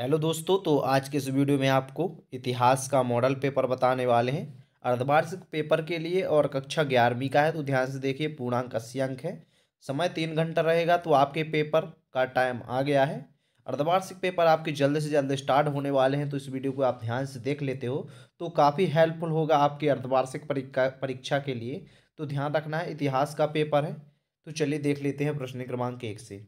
hello दोस्तों तो आज के इस वीडियो में आपको इतिहास का मॉडल पेपर बताने वाले हैं अर्धवार्षिक पेपर के लिए और कक्षा ग्यारहवीं का है तो ध्यान से देखिए पूर्णांक अस्सी अंक है समय तीन घंटा रहेगा तो आपके पेपर का टाइम आ गया है अर्धवार्षिक पेपर आपके जल्द से जल्द स्टार्ट होने वाले हैं तो इस वीडियो को आप ध्यान से देख लेते हो तो काफ़ी हेल्पफुल होगा आपके अर्धवार्षिक परीक्षा के लिए तो ध्यान रखना है इतिहास का पेपर है तो चलिए देख लेते हैं प्रश्न क्रमांक एक से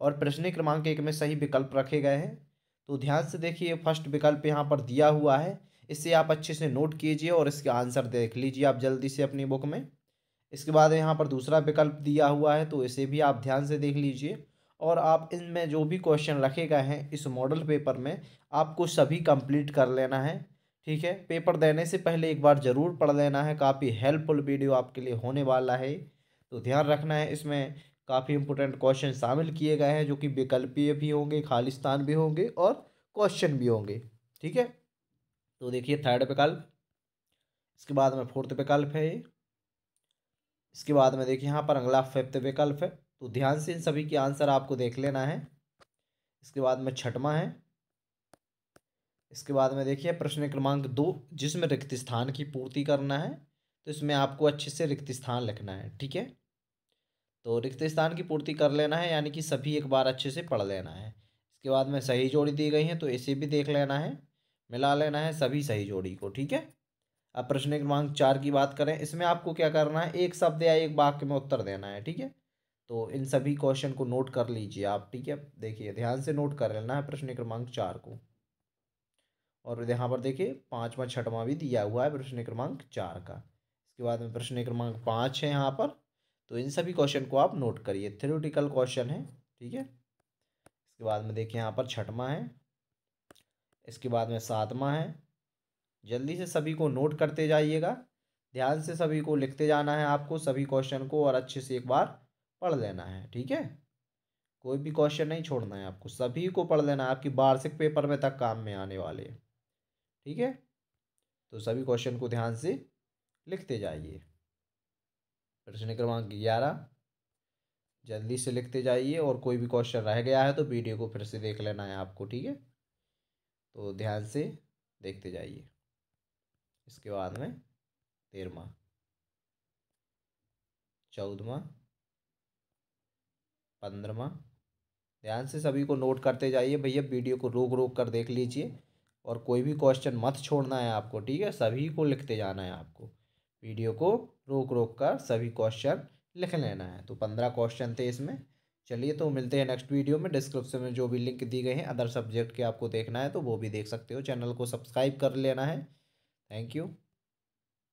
और प्रश्न क्रमांक एक में सही विकल्प रखे गए हैं तो ध्यान से देखिए फर्स्ट विकल्प यहाँ पर दिया हुआ है इसे आप अच्छे से नोट कीजिए और इसका आंसर देख लीजिए आप जल्दी से अपनी बुक में इसके बाद यहाँ पर दूसरा विकल्प दिया हुआ है तो इसे भी आप ध्यान से देख लीजिए और आप इनमें जो भी क्वेश्चन रखे गए हैं इस मॉडल पेपर में आपको सभी कंप्लीट कर लेना है ठीक है पेपर देने से पहले एक बार ज़रूर पढ़ लेना है काफ़ी हेल्पफुल वीडियो आपके लिए होने वाला है तो ध्यान रखना है इसमें काफ़ी इंपोर्टेंट क्वेश्चन शामिल किए गए हैं जो कि विकल्पीय भी होंगे खालिस्तान भी होंगे और क्वेश्चन भी होंगे ठीक है तो देखिए थर्ड विकल्प इसके बाद में फोर्थ विकल्प है ये इसके बाद में देखिए यहाँ पर अगला फिफ्थ विकल्प है तो ध्यान से इन सभी के आंसर आपको देख लेना है इसके बाद में छठवा है इसके बाद में देखिए प्रश्न क्रमांक दो जिसमें रिक्त स्थान की पूर्ति करना है तो इसमें आपको अच्छे से रिक्त स्थान लिखना है ठीक है तो रिक्त स्थान की पूर्ति कर लेना है यानी कि सभी एक बार अच्छे से पढ़ लेना है इसके बाद में सही जोड़ी दी गई है तो इसे भी देख लेना है मिला लेना है सभी सही जोड़ी को ठीक है अब प्रश्न क्रमांक चार की बात करें इसमें आपको क्या करना है एक शब्द या एक वाक्य में उत्तर देना है ठीक है तो इन सभी क्वेश्चन को नोट कर लीजिए आप ठीक है देखिए ध्यान से नोट कर लेना है प्रश्न क्रमांक चार को और यहाँ पर देखिए पाँचवा छठवा भी दिया हुआ है प्रश्न क्रमांक चार का इसके बाद में प्रश्न क्रमांक पाँच है यहाँ पर तो इन सभी क्वेश्चन को आप नोट करिए थेरोटिकल क्वेश्चन है ठीक है इसके बाद में देखिए यहाँ पर छठवा है इसके बाद में सातवा है जल्दी से सभी को नोट करते जाइएगा ध्यान से सभी को लिखते जाना है आपको सभी क्वेश्चन को और अच्छे से एक बार पढ़ लेना है ठीक है कोई भी क्वेश्चन नहीं छोड़ना है आपको सभी को पढ़ लेना है आपकी वार्षिक पेपर में तक काम में आने वाले ठीक है तो सभी क्वेश्चन को ध्यान से लिखते जाइए प्रश्न क्रमांक ग्यारह जल्दी से लिखते जाइए और कोई भी क्वेश्चन रह गया है तो वीडियो को फिर से देख लेना है आपको ठीक है तो ध्यान से देखते जाइए इसके बाद में तेरहवा चौदहवा पंद्रहवा ध्यान से सभी को नोट करते जाइए भैया वीडियो को रोक रोक कर देख लीजिए और कोई भी क्वेश्चन मत छोड़ना है आपको ठीक है सभी को लिखते जाना है आपको वीडियो को रोक रोक कर सभी क्वेश्चन लिख लेना है तो पंद्रह क्वेश्चन थे इसमें चलिए तो मिलते हैं नेक्स्ट वीडियो में डिस्क्रिप्शन में जो भी लिंक दी गए हैं अदर सब्जेक्ट के आपको देखना है तो वो भी देख सकते हो चैनल को सब्सक्राइब कर लेना है थैंक यू